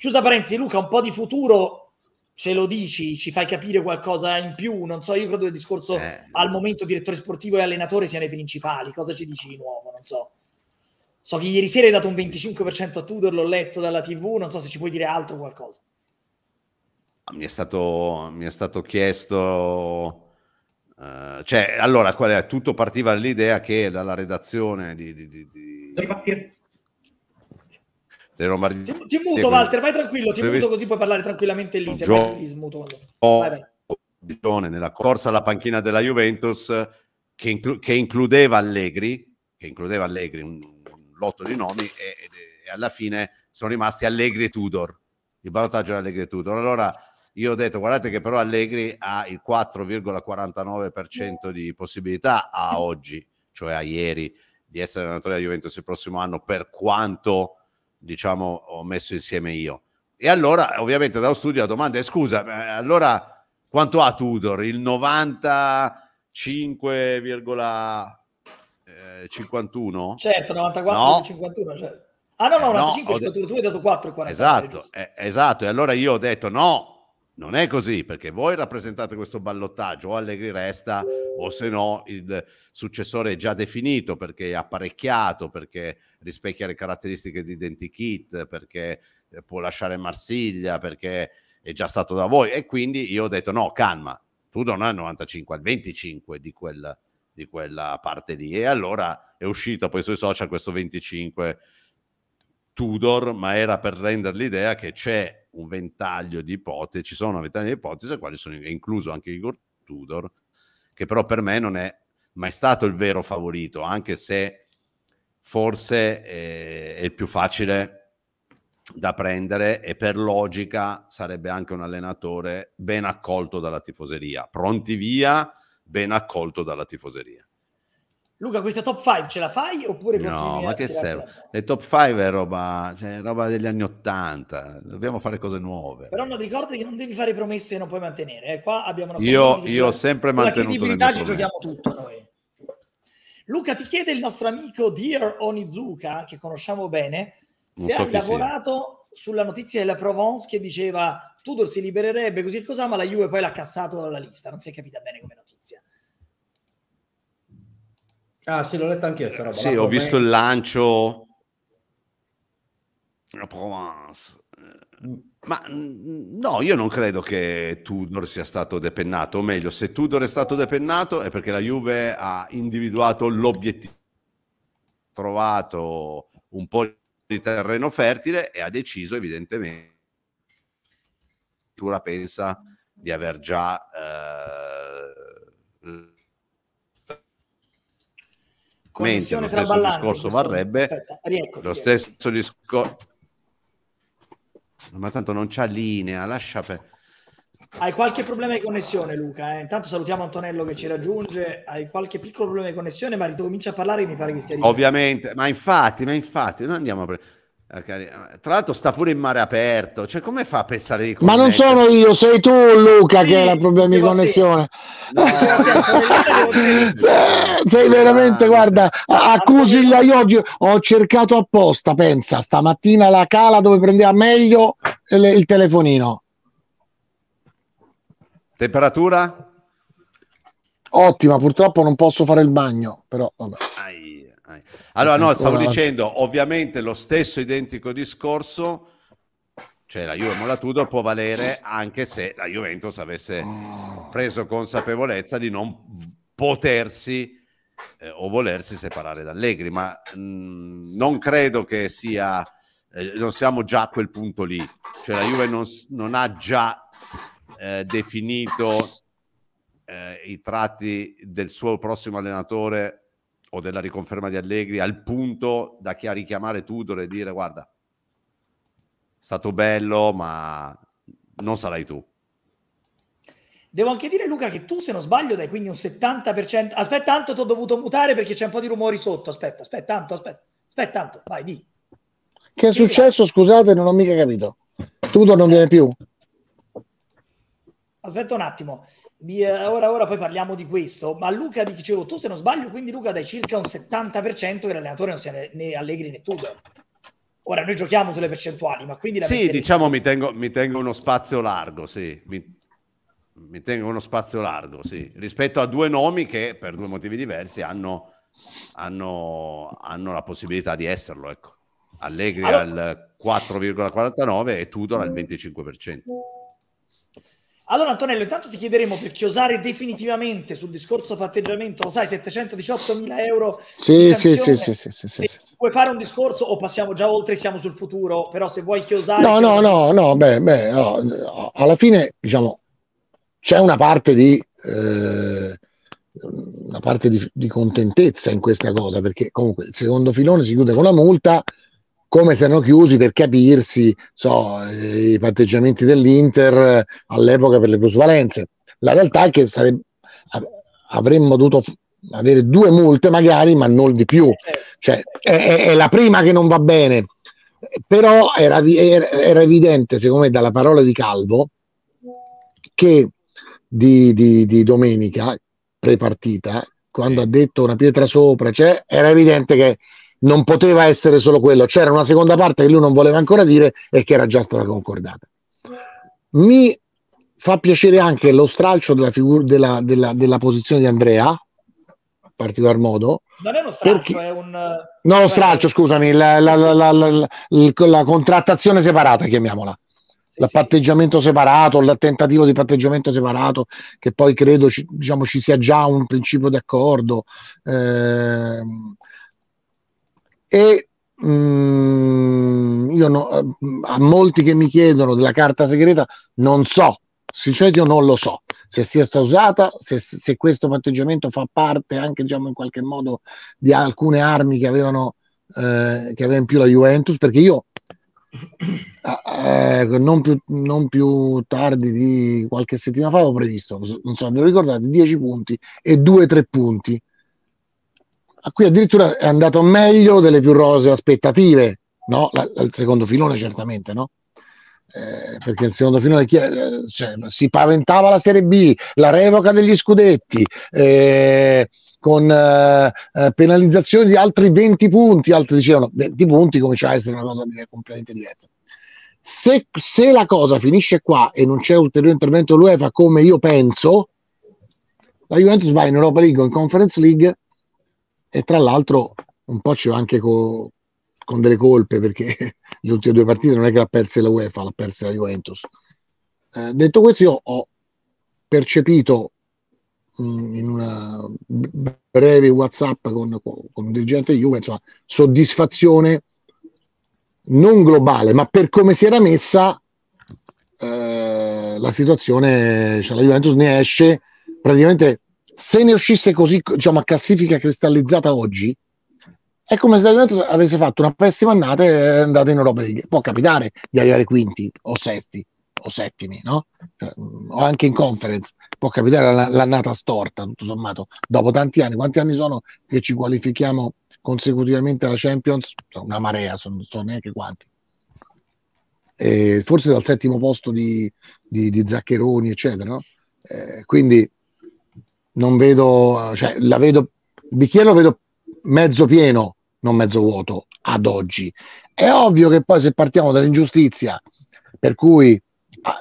chiusa parentesi, Luca, un po' di futuro ce lo dici, ci fai capire qualcosa in più? Non so, io credo che il discorso eh. al momento direttore sportivo e allenatore siano i principali. Cosa ci dici di nuovo? Non so. So che ieri sera hai dato un 25% a Tudor, l'ho letto dalla TV, non so se ci puoi dire altro qualcosa. Ah, mi è stato, mi è stato chiesto... Uh, cioè, allora, tutto partiva dall'idea che dalla redazione di, di, di, di delle Lombardie. Ti, ti muto, Walter, vai tranquillo, ti dove... muto così puoi parlare tranquillamente lì. Se Gio... vai, smuto, vai, vai. Nella corsa alla panchina della Juventus, che, inclu- che, includeva Allegri, che includeva Allegri, un, un lotto di nomi, e, e, alla fine sono rimasti Allegri e Tudor. Il ballottaggio era Allegri e Tudor. Allora io ho detto, guardate che però Allegri ha il 4,49% di possibilità a oggi, cioè a ieri, di essere allenatore della Juventus il prossimo anno, per quanto diciamo, ho messo insieme io. E allora, ovviamente, dallo studio la domanda è: scusa, eh, allora quanto ha Tudor? Il 95,51? Eh, certo, 94,51. No. 51, certo. Ah no, no, 95 eh, no, ho... tu hai dato 4,40. Esatto, eh, esatto. E allora io ho detto no, non è così, perché voi rappresentate questo ballottaggio, o Allegri resta, o se no il successore è già definito perché è apparecchiato, perché rispecchia le caratteristiche di Identikit, perché eh, può lasciare Marsiglia, perché è già stato da voi. E quindi io ho detto: no, calma, tu non hai il 95 al 25 di quella, di quella parte lì. E allora è uscito poi sui social questo 25 Tudor, ma era per rendere l'idea che c'è un ventaglio di ipotesi, ci sono una ventaglia di ipotesi, quali sono incluso anche Igor Tudor, che però per me non è mai stato il vero favorito, anche se forse eh, è il più facile da prendere e per logica sarebbe anche un allenatore ben accolto dalla tifoseria, pronti via, ben accolto dalla tifoseria. Luca, questa top 5 ce la fai oppure No, ma che serve? Le top 5 è roba, cioè, roba degli anni 80, dobbiamo fare cose nuove. Però non ricordati che non devi fare promesse e non puoi mantenere. Eh, qua abbiamo una Io, io ho sempre mantenuto le mie promesse. giochiamo tutto noi. Luca ti chiede il nostro amico Dear Onizuka, che conosciamo bene, non se so hai lavorato sia. sulla notizia della Provence che diceva Tudor si libererebbe così cosa, ma la Juve poi l'ha cassato dalla lista, non si è capita bene come notizia. Ah sì, l'ho letta anch'io sta roba. Sì, ho visto il lancio. La Provence. Mm. Ma no, io non credo che Tudor sia stato depennato, o meglio, se Tudor è stato depennato è perché la Juve ha individuato l'obiettivo, ha trovato un po' di terreno fertile e ha deciso evidentemente, Tura pensa di aver già eh, commenti, lo stesso discorso varrebbe, Aspetta, lo stesso discorso... Ma tanto non c'ha linea, lascia per... Hai qualche problema di connessione, Luca. Eh? Intanto salutiamo Antonello che ci raggiunge. Hai qualche piccolo problema di connessione, ma ricomincia a parlare. Mi pare che stia. Ricordo. Ovviamente, ma infatti, ma infatti, non andiamo a prendere eh, eh, tra l'altro sta pure in mare aperto, cioè come fa a pensare di connettere? Ma non sono io, sei tu Luca sì, che hai problemi di connessione. No, eh, cioè, cioè, sei, sei veramente, guarda, accusi gli aioggi, ho cercato apposta, pensa, stamattina la cala dove prendeva meglio il telefonino. Temperatura? Ottima, purtroppo non posso fare il bagno, però vabbè. Ai. Allora, no, stavo dicendo, ovviamente lo stesso identico discorso, cioè la Juve Molatudo può valere anche se la Juventus avesse preso consapevolezza di non potersi eh, o volersi separare da Allegri, ma mh, mm, non credo che sia, eh, non siamo già a quel punto lì, cioè la Juve non, non ha già eh, definito eh, i tratti del suo prossimo allenatore o della riconferma di Allegri al punto da chi a richiamare Tudor e dire guarda, è stato bello ma non sarai tu. Devo anche dire, Luca, che tu, se non sbaglio, dai quindi un 70%. Aspetta, tanto ti ho dovuto mutare perché c'è un po' di rumori sotto. Aspetta, aspetta, tanto, aspetta, aspetta, tanto, vai, di. Che è successo? Scusate, non ho mica capito. Tudor non viene più. Aspetta un attimo di, eh, ora, ora poi parliamo di questo, ma Luca dicevo tu se non sbaglio, quindi Luca dai circa un 70% che l'allenatore non sia né, né Allegri né Tudor. Ora noi giochiamo sulle percentuali, ma quindi... La sì, diciamo mi tengo, mi tengo, uno spazio largo, sì. Mi, mi, tengo uno spazio largo, sì. Rispetto a due nomi che per due motivi diversi hanno, hanno, hanno la possibilità di esserlo, ecco. Allegri allora... al 4,49 e Tudor al 25%. Allora Antonello, intanto ti chiederemo per chiosare definitivamente sul discorso patteggiamento, lo sai, 718 mila euro. Sì, sì, sì, sì, sì, sì, sì, Vuoi fare un discorso o passiamo già oltre, siamo sul futuro, però se vuoi chiosare... No, no, no, no, beh, beh no, alla fine diciamo c'è una parte di... Eh, una parte di, di contentezza in questa cosa perché comunque il secondo filone si chiude con la multa come si erano chiusi per capirsi so, eh, i patteggiamenti dell'Inter eh, all'epoca per le plusvalenze. La realtà è che sarebbe, avremmo dovuto avere due multe magari, ma non di più. Cioè, è, è, è la prima che non va bene. Però era, era, evidente, secondo me, dalla parola di Calvo, che di, di, di domenica, prepartita, quando ha detto una pietra sopra, cioè, era evidente che non poteva essere solo quello, c'era una seconda parte che lui non voleva ancora dire e che era già stata concordata. Mi fa piacere anche lo stralcio della, figu- della, della, della posizione di Andrea, in particolar modo. Non è uno stralcio, perché... è un... No, lo cioè, stralcio, scusami, la, la, la, la contrattazione separata, chiamiamola. Sì, il sì, patteggiamento sì. separato, il tentativo di patteggiamento separato, che poi credo ci, diciamo, ci sia già un principio d'accordo. Eh, e mh, mm, io no, eh, a molti che mi chiedono della carta segreta, non so, sinceramente cioè, io non lo so se sia stata usata, se, se questo atteggiamento fa parte anche diciamo, in qualche modo di alcune armi che avevano eh, che aveva in più la Juventus, perché io eh, non, più, non, più, tardi di qualche settimana fa avevo previsto, non so, ve lo ricordate, 10 punti e 2-3 punti a cui addirittura è andato meglio delle più rose aspettative, no? La, la, il secondo filone certamente, no? Eh, perché il secondo filone chi, eh, cioè, si paventava la Serie B, la revoca degli scudetti, eh, con eh, eh penalizzazioni di altri 20 punti, altri dicevano 20 punti cominciava a essere una cosa completamente diversa. Se, se la cosa finisce qua e non c'è ulteriore intervento dell'UEFA come io penso, la Juventus va in Europa League o in Conference League e tra l'altro un po' ci va anche co- con delle colpe perché le ultime due partite non è che l'ha persa la UEFA, l'ha persa la Juventus. Eh, detto questo, io ho percepito mh, mm, in una breve WhatsApp con, con un dirigente di Juve, insomma, soddisfazione non globale, ma per come si era messa eh, la situazione, cioè la Juventus ne esce praticamente se ne uscisse così, diciamo, a classifica cristallizzata oggi, è come se l'Atalanta avesse fatto una pessima annata e è andata in Europa League. Può capitare di arrivare quinti o sesti o settimi, no? Cioè, mm, o anche in conference. Può capitare l'annata storta, tutto sommato, dopo tanti anni. Quanti anni sono che ci qualifichiamo consecutivamente alla Champions? Cioè, una marea, non so neanche quanti. E forse dal settimo posto di, di, di Zaccheroni, eccetera. No? Eh, quindi non vedo, cioè, la vedo, il bicchiere lo vedo mezzo pieno, non mezzo vuoto ad oggi. È ovvio che poi se partiamo dall'ingiustizia, per cui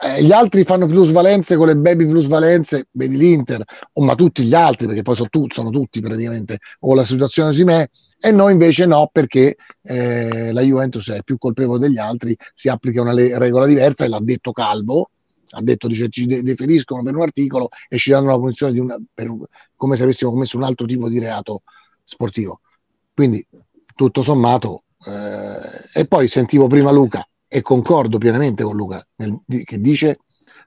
eh, gli altri fanno plusvalenze con le baby plusvalenze, vedi l'Inter, o, ma tutti gli altri, perché poi sono, tu, sono tutti praticamente, o la situazione si me, e noi invece no, perché eh, la Juventus è più colpevole degli altri, si applica una le- regola diversa e l'ha detto Calvo, ha detto dice, ci deferiscono per un articolo e ci danno la punizione di una, per, come se avessimo commesso un altro tipo di reato sportivo. Quindi tutto sommato, eh, e poi sentivo prima Luca e concordo pienamente con Luca nel, che dice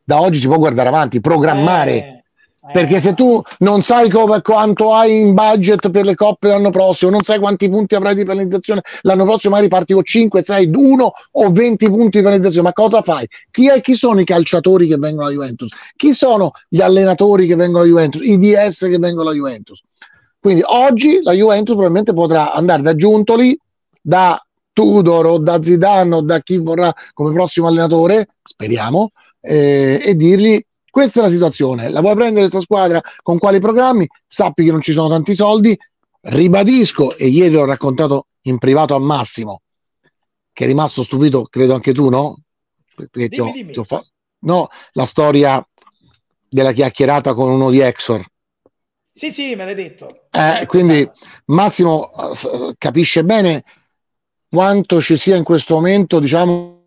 da oggi si può guardare avanti, programmare. Eh perché se tu non sai co- quanto hai in budget per le coppe l'anno prossimo, non sai quanti punti avrai di penalizzazione l'anno prossimo, magari parti con 5, 6, 1 o 20 punti di penalizzazione, ma cosa fai? Chi, è, chi sono i calciatori che vengono alla Juventus? Chi sono gli allenatori che vengono alla Juventus? I DS che vengono alla Juventus? Quindi oggi la Juventus probabilmente potrà andare da Giuntoli, da Tudor o da Zidane o da chi vorrà come prossimo allenatore, speriamo, eh, e dirgli questa è la situazione. La vuoi prendere questa squadra con quali programmi? Sappi che non ci sono tanti soldi. Ribadisco, e ieri l'ho raccontato in privato a Massimo, che è rimasto stupito, credo anche tu, no? Perché dimmi, ho, dimmi. Fa... No, la storia della chiacchierata con uno di Exor. Sì, sì, me l'hai detto. Eh, quindi Massimo eh, capisce bene quanto ci sia in questo momento, diciamo,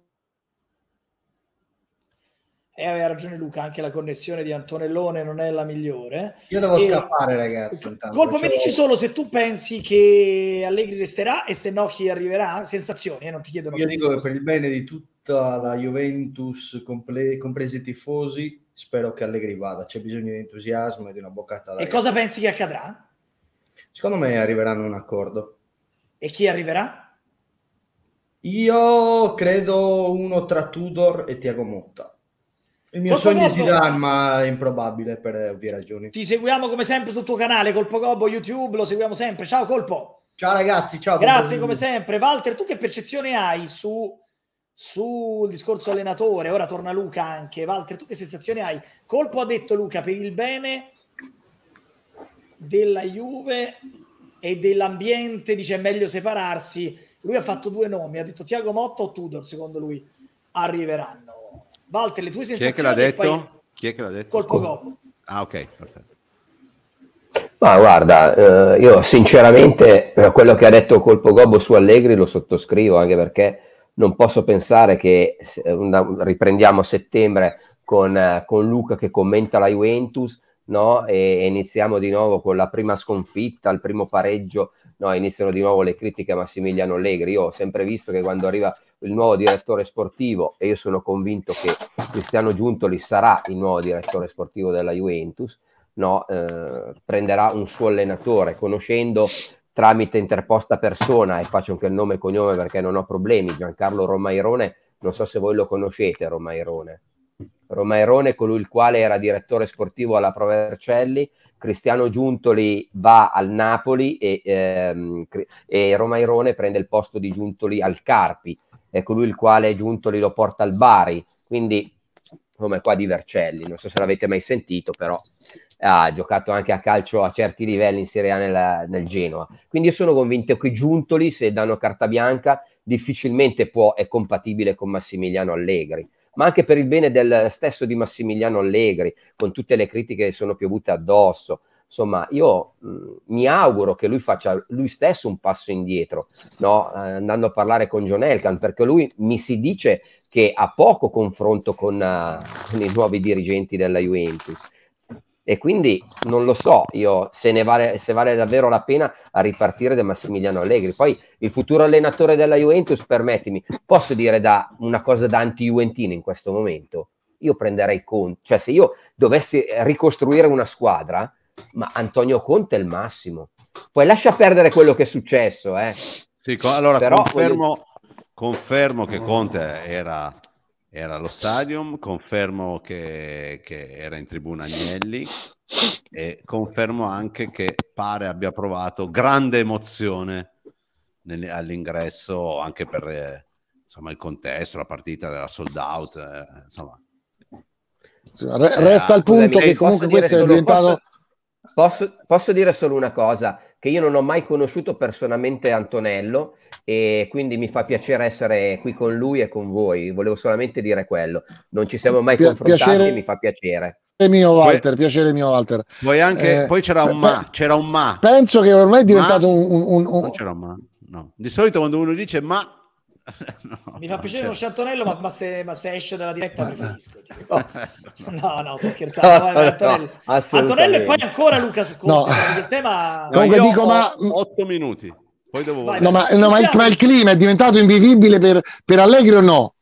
e aveva ragione Luca, anche la connessione di Antonellone non è la migliore. Io devo e scappare, ragazzi. Intanto, colpo, cioè... mi dici solo se tu pensi che Allegri resterà e se no chi arriverà. Sensazioni, eh, non ti chiedono. Io dico che per il bene di tutta la Juventus, comple- compresi i tifosi, spero che Allegri vada. C'è bisogno di entusiasmo e di una boccata E cosa pensi che accadrà? Secondo me arriveranno un accordo. E chi arriverà? Io credo uno tra Tudor e Tiago Motta. Il mio Colpo sogno si dà, ma è improbabile per eh, ovvie ragioni. Ti seguiamo come sempre sul tuo canale, Colpo Gobbo YouTube, lo seguiamo sempre. Ciao Colpo! Ciao ragazzi, ciao. Grazie come sempre. Walter, tu che percezione hai su, sul discorso allenatore? Ora torna Luca anche. Walter, tu che sensazione hai? Colpo ha detto Luca per il bene della Juve e dell'ambiente, dice è meglio separarsi. Lui ha fatto due nomi, ha detto Tiago Motta o Tudor, secondo lui arriveranno. Walter, le tue sensazioni... Chi è che l'ha detto? Poi... Chi è che l'ha detto? Colpo Gobbo. Ah, ok, perfetto. Ma guarda, eh, io sinceramente quello che ha detto Colpo Gobbo su Allegri lo sottoscrivo, anche perché non posso pensare che eh, riprendiamo a settembre con, eh, con Luca che commenta la Juventus, no? E iniziamo di nuovo con la prima sconfitta, il primo pareggio no, iniziano di nuovo le critiche a Massimiliano Allegri. Io ho sempre visto che quando arriva il nuovo direttore sportivo, e io sono convinto che Cristiano Giuntoli sarà il nuovo direttore sportivo della Juventus, no, eh, prenderà un suo allenatore, conoscendo tramite interposta persona, e faccio anche il nome e cognome perché non ho problemi, Giancarlo Romairone, non so se voi lo conoscete Romairone. Romairone è colui il quale era direttore sportivo alla Pro Vercelli, Cristiano Giuntoli va al Napoli e, ehm, e Romairone prende il posto di Giuntoli al Carpi, è colui il quale Giuntoli lo porta al Bari, quindi come qua di Vercelli, non so se l'avete mai sentito, però ha giocato anche a calcio a certi livelli in Serie A nella, nel Genoa. Quindi io sono convinto che Giuntoli, se danno carta bianca, difficilmente può, è compatibile con Massimiliano Allegri ma anche per il bene del stesso di Massimiliano Allegri, con tutte le critiche che sono piovute addosso. Insomma, io mh, mi auguro che lui faccia lui stesso un passo indietro, no? Eh, andando a parlare con John Elkan, perché lui mi si dice che ha poco confronto con, uh, con i nuovi dirigenti della Juventus e quindi non lo so io se, ne vale, se vale davvero la pena a ripartire da Massimiliano Allegri. Poi il futuro allenatore della Juventus, permettimi, posso dire da una cosa da anti-juventino in questo momento? Io prenderei Conte, cioè se io dovessi ricostruire una squadra, ma Antonio Conte è il massimo. Poi lascia perdere quello che è successo. Eh. Sì, allora Però confermo, quelli... confermo che Conte era era allo stadium, confermo che, che era in tribuna Agnelli e confermo anche che pare abbia provato grande emozione nel, all'ingresso anche per eh, insomma, il contesto, la partita della sold out, eh, insomma. Resta eh, il punto scusami, che comunque questo è diventato... Posso, posso, dire solo una cosa? che io non ho mai conosciuto personalmente Antonello e quindi mi fa piacere essere qui con lui e con voi. Volevo solamente dire quello. Non ci siamo mai Pi- confrontati, piacere... mi fa piacere. E mio Walter, poi, piacere mio Walter. Poi, anche, eh, poi c'era, un ma, ma, c'era un ma, Penso che ormai è diventato ma, un, un, un, un... Non c'era un ma, no. Di solito quando uno dice ma No, mi fa piacere certo. uno Sciantonello, ma, ma, se, ma, se, esce dalla diretta preferisco. Tipo. No, no, sto scherzando. No, Antonello. No, Antonello. e poi ancora Luca su Conte. No. Il tema... Comunque dico, ho, ma... 8 minuti. Poi devo... Vai, no, ma, no ma, il, ma, il, clima è diventato invivibile per, per Allegri o no?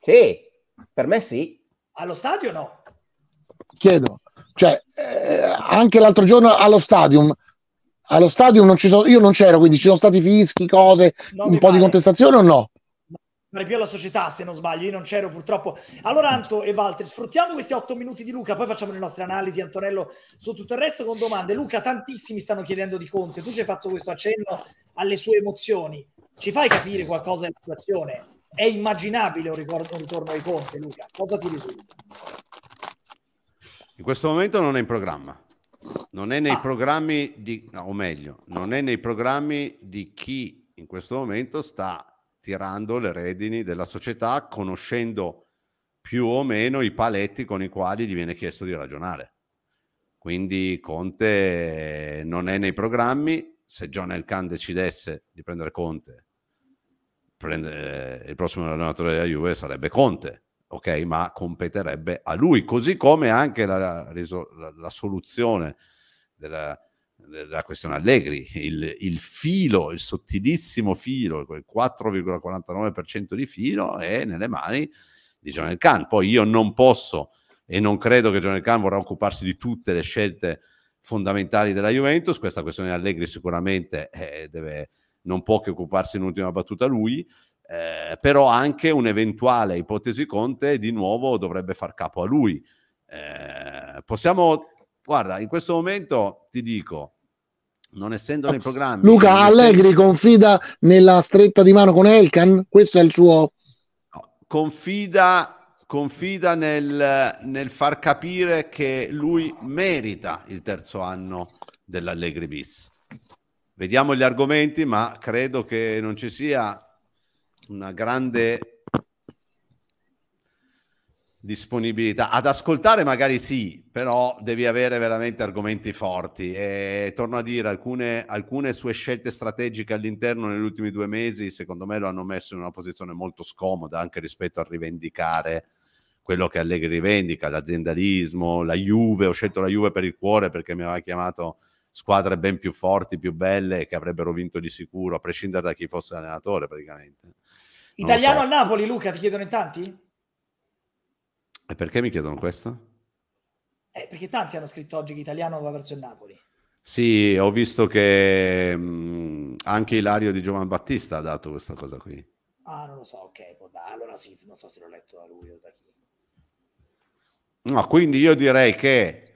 Sì, per me sì. Allo stadio no? Chiedo. Cioè, eh, anche l'altro giorno allo stadium allo stadio non ci sono, io non c'ero, quindi ci sono stati fischi, cose, non un po' pare. di contestazione o no? Pare più alla società, se non sbaglio, io non c'ero purtroppo. Allora, Anto e Walter, sfruttiamo questi otto minuti di Luca, poi facciamo le nostre analisi, Antonello, su tutto il resto con domande. Luca, tantissimi stanno chiedendo di Conte, tu ci hai fatto questo accenno alle sue emozioni, ci fai capire qualcosa della situazione? È immaginabile un, ricordo, un ritorno ai Conte, Luca, cosa ti risulta? In questo momento non è in programma non è nei ah. programmi di, no, o meglio, non è nei programmi di chi in questo momento sta tirando le redini della società, conoscendo più o meno i paletti con i quali gli viene chiesto di ragionare. Quindi Conte non è nei programmi. Se John Elkan decidesse di prendere Conte, prendere eh, il prossimo allenatore della Juve sarebbe Conte ok, ma competerebbe a lui, così come anche la, la, la soluzione della, della, questione Allegri, il, il, filo, il sottilissimo filo, quel 4,49% di filo è nelle mani di John Khan. Poi io non posso e non credo che John Khan vorrà occuparsi di tutte le scelte fondamentali della Juventus, questa questione Allegri sicuramente eh, deve, non può che occuparsi in ultima battuta lui, eh, però anche un'eventuale ipotesi Conte di nuovo dovrebbe far capo a lui. Eh, possiamo, guarda, in questo momento ti dico, non essendo nei programmi... Luca Allegri essendo... confida nella stretta di mano con Elkan? Questo è il suo... No, confida confida nel, nel, far capire che lui merita il terzo anno dell'Allegri bis. Vediamo gli argomenti, ma credo che non ci sia una grande disponibilità ad ascoltare magari sì però devi avere veramente argomenti forti e torno a dire alcune, alcune sue scelte strategiche all'interno negli ultimi due mesi secondo me lo hanno messo in una posizione molto scomoda anche rispetto a rivendicare quello che Allegri rivendica l'aziendalismo la Juve ho scelto la Juve per il cuore perché mi aveva chiamato squadre ben più forti, più belle, che avrebbero vinto di sicuro, a prescindere da chi fosse allenatore praticamente. Non Italiano so. a Napoli, Luca, ti chiedono in tanti? E perché mi chiedono questo? Eh, perché tanti hanno scritto oggi che Italiano va verso il Napoli. Sì, ho visto che mh, mm, anche Ilario di Giovan Battista ha dato questa cosa qui. Ah, non lo so, ok, allora sì, non so se l'ho letto da lui o da chi. No, quindi io direi che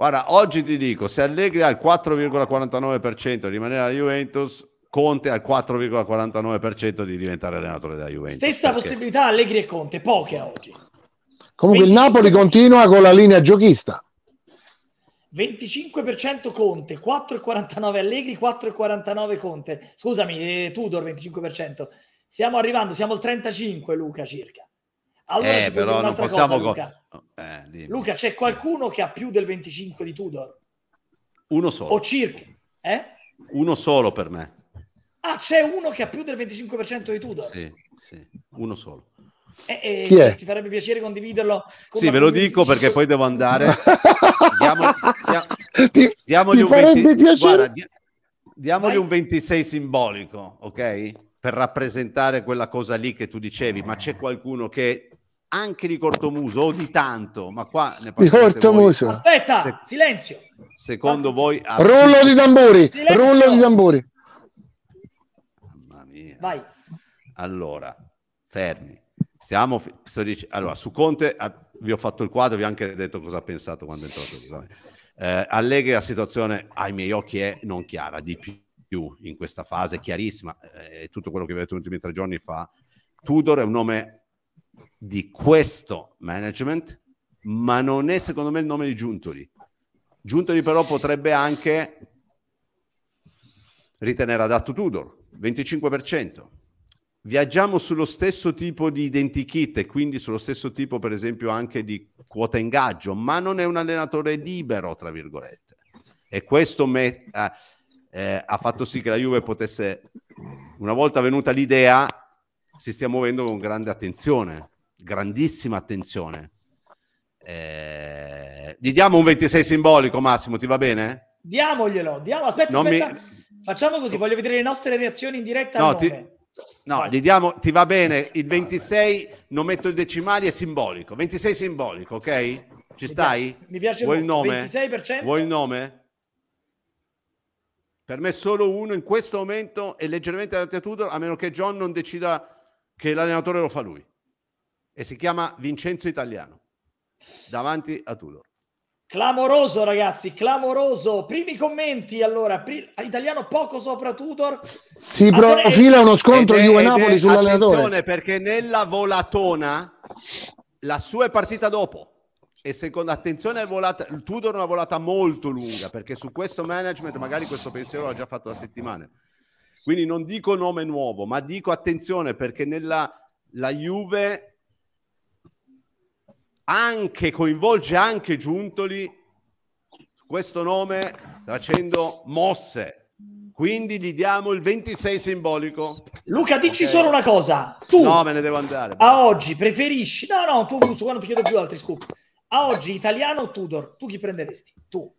Guarda, oggi ti dico, se Allegri ha il 4,49% di rimanere alla Juventus, Conte al 4,49% di diventare allenatore della Juventus. Stessa perché... possibilità Allegri e Conte, poche oggi. Comunque 25... il Napoli continua con la linea giochista. 25% Conte, 4,49 Allegri, 4,49 Conte. Scusami, eh, Tudor 25%. Stiamo arrivando, siamo al 35 Luca circa. Allora eh, però non possiamo... Cosa, Luca. Eh, Luca. c'è qualcuno che ha più del 25 di Tudor? Uno solo. O circa. Eh? Uno solo per me. Ah, c'è uno che ha più del 25% di Tudor? Sì, sì. uno solo. E, eh, e eh, ti farebbe piacere condividerlo? Con sì, ve lo dico perché poi devo andare. diamo, diamo, ti, ti un 20, Guarda, dia, diamogli Vai. un 26 simbolico, ok? Per rappresentare quella cosa lì che tu dicevi, ma c'è qualcuno che anche di cortomuso o di tanto, ma qua ne parliamo. di cortomuso. Voi. Aspetta, Se- silenzio. Secondo voi ah, rullo di tamburi, silenzio. rullo di tamburi. Mamma mia. Vai. Allora, fermi. Stiamo fi- sto dic- allora, su Conte a- vi ho fatto il quadro, vi ho anche detto cosa ha pensato quando è entrato lì. Eh, Allegri la situazione ai miei occhi è non chiara di più in questa fase, chiarissima, eh, tutto quello che vi ho detto negli ultimi tre giorni fa Tudor è un nome di questo management, ma non è secondo me il nome di Giuntoli. Giuntoli però potrebbe anche ritenere adatto Tudor, 25%. Viaggiamo sullo stesso tipo di identikit e quindi sullo stesso tipo per esempio anche di quota ingaggio, ma non è un allenatore libero, tra virgolette. E questo me, eh, eh, ha fatto sì che la Juve potesse, una volta venuta l'idea, si stia muovendo con grande attenzione, grandissima attenzione. Eh, gli diamo un 26 simbolico, Massimo, ti va bene? Diamoglielo, diamo, aspetta, aspetta. Mi... facciamo così, voglio vedere le nostre reazioni in diretta. No, ti... no gli diamo, ti va bene, il 26, ah, non metto il decimale, è simbolico, 26 simbolico, ok? Ci mi stai? Piace, mi piace Vuoi molto. il nome? 26%? Vuoi il nome? Per me solo uno in questo momento è leggermente adattato a Tudor, a meno che John non decida che l'allenatore lo fa lui e si chiama Vincenzo Italiano davanti a Tudor. Clamoroso ragazzi, clamoroso. Primi commenti allora, pri- italiano poco sopra Tudor. Si profila eh, uno scontro ed Juve Napoli sull'allenatore. Attenzione perché nella volatona la sua è partita dopo e secondo attenzione è volata, il Tudor è una volata molto lunga perché su questo management magari questo pensiero l'ha già fatto da settimane quindi non dico nome nuovo, ma dico attenzione perché nella la Juve anche coinvolge anche Giuntoli questo nome facendo mosse. Quindi gli diamo il 26 simbolico. Luca, dici okay. solo una cosa. Tu No, me ne devo andare. A oggi preferisci No, no, tu giusto quando ti chiedo più altri scoop. A oggi italiano o Tudor? Tu chi prenderesti? Tu.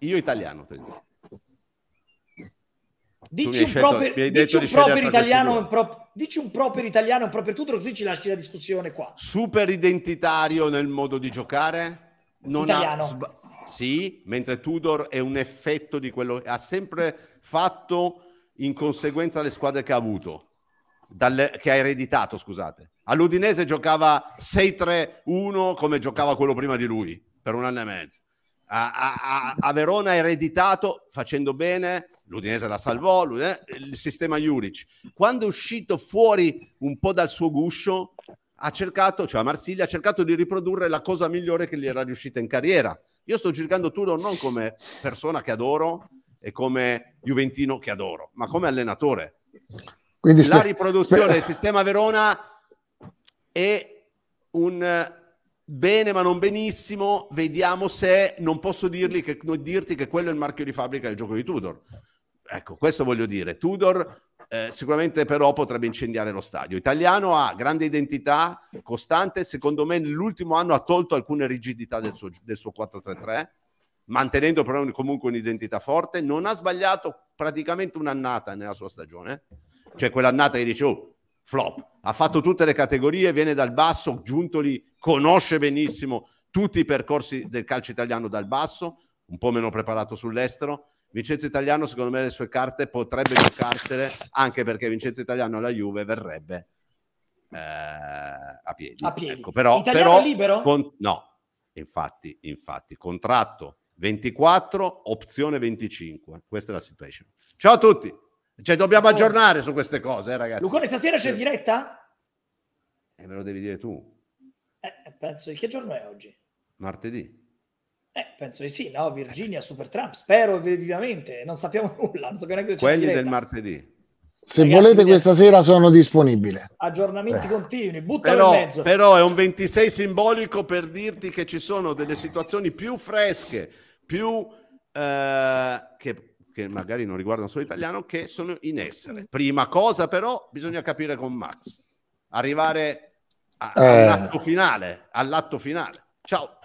Io italiano, te Dici un, proper, dici un proper italiano, un pro, dici un proper italiano, un proper tutto, così ci lasci la discussione qua. Super identitario nel modo di giocare? Non italiano. Ha, sì, mentre Tudor è un effetto di quello che ha sempre fatto in conseguenza alle squadre che ha avuto, dalle, che ha ereditato, scusate. All'Udinese giocava 6-3-1 come giocava quello prima di lui, per un anno e mezzo. a, a, a Verona ha ereditato, facendo bene, l'Udinese la salvò, il sistema Juric. Quando è uscito fuori un po' dal suo guscio, ha cercato, cioè a Marsiglia ha cercato di riprodurre la cosa migliore che gli era riuscita in carriera. Io sto giudicando Tudor non come persona che adoro e come Juventino che adoro, ma come allenatore. Quindi la riproduzione del sistema Verona è un eh, bene ma non benissimo, vediamo se non posso dirgli che, dirti che quello è il marchio di fabbrica del gioco di Tudor. Ecco, questo voglio dire. Tudor eh, sicuramente però potrebbe incendiare lo stadio. Italiano ha grande identità, costante, secondo me l'ultimo anno ha tolto alcune rigidità del suo, del suo 4-3-3, mantenendo però comunque un'identità forte, non ha sbagliato praticamente un'annata nella sua stagione, cioè quell'annata che dice oh, flop, ha fatto tutte le categorie, viene dal basso, Giuntoli conosce benissimo tutti i percorsi del calcio italiano dal basso, un po' meno preparato sull'estero, Vincenzo Italiano, secondo me, le sue carte potrebbe giocarsele anche perché Vincenzo Italiano alla Juve verrebbe eh, a piedi. A piedi. Ecco, però, Italiano però, libero? Con, no, infatti, infatti, contratto 24, opzione 25. Questa è la situation. Ciao a tutti. Cioè, dobbiamo oh. aggiornare su queste cose, eh, ragazzi. Lucone, stasera c'è diretta? E eh, me lo devi dire tu. Eh, penso, che giorno è oggi? Martedì. Eh, penso di sì, no? Virginia, Supertramp, spero vivamente, non sappiamo nulla, non sappiamo neanche se Quelli del martedì. Se Ragazzi, volete questa sera sono disponibile. Aggiornamenti eh. continui, buttalo però, Però è un 26 simbolico per dirti che ci sono delle situazioni più fresche, più... Eh, che, che magari non riguardano solo l'italiano, che sono in essere. Prima cosa però bisogna capire con Max. Arrivare a, eh. all'atto finale, all'atto finale. Ciao.